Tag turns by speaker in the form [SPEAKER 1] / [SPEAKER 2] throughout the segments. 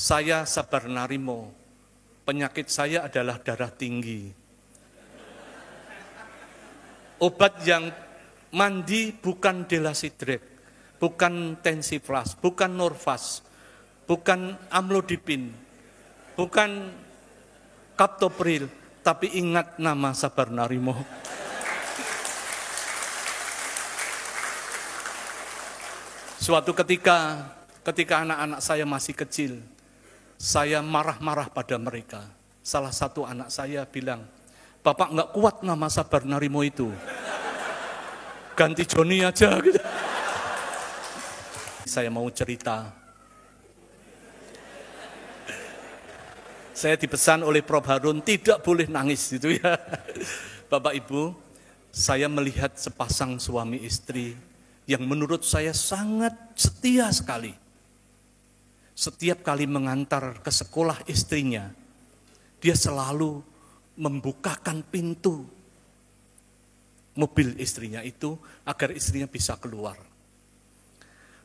[SPEAKER 1] Saya sabar narimo, penyakit saya adalah darah tinggi. Obat yang mandi bukan delasidrek, bukan tensiflas, bukan norvas, bukan amlodipin, bukan kaptopril, tapi ingat nama sabar narimo. Suatu ketika, ketika anak-anak saya masih kecil, saya marah-marah pada mereka. Salah satu anak saya bilang, Bapak nggak kuat nama sabar narimo itu. Ganti Joni aja. Gitu. Saya mau cerita. Saya dipesan oleh Prof. Harun, tidak boleh nangis gitu ya. Bapak Ibu, saya melihat sepasang suami istri yang menurut saya sangat setia sekali setiap kali mengantar ke sekolah istrinya, dia selalu membukakan pintu mobil istrinya itu agar istrinya bisa keluar.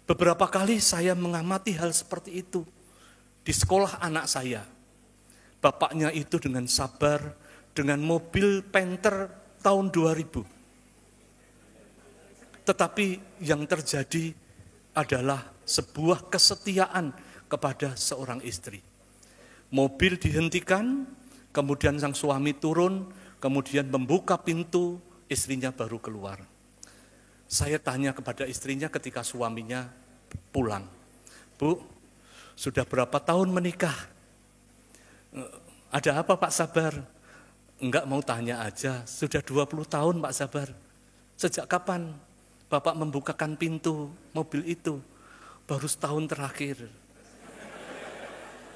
[SPEAKER 1] Beberapa kali saya mengamati hal seperti itu di sekolah anak saya. Bapaknya itu dengan sabar dengan mobil Panther tahun 2000. Tetapi yang terjadi adalah sebuah kesetiaan kepada seorang istri. Mobil dihentikan, kemudian sang suami turun, kemudian membuka pintu, istrinya baru keluar. Saya tanya kepada istrinya ketika suaminya pulang. Bu, sudah berapa tahun menikah? Eh, ada apa Pak Sabar? Enggak mau tanya aja, sudah 20 tahun Pak Sabar. Sejak kapan Bapak membukakan pintu mobil itu? Baru setahun terakhir.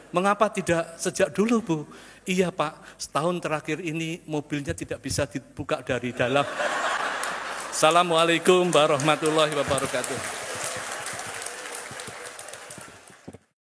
[SPEAKER 1] Mengapa tidak sejak dulu, Bu? Iya, Pak. Setahun terakhir ini mobilnya tidak bisa dibuka dari dalam. Assalamualaikum warahmatullahi wabarakatuh.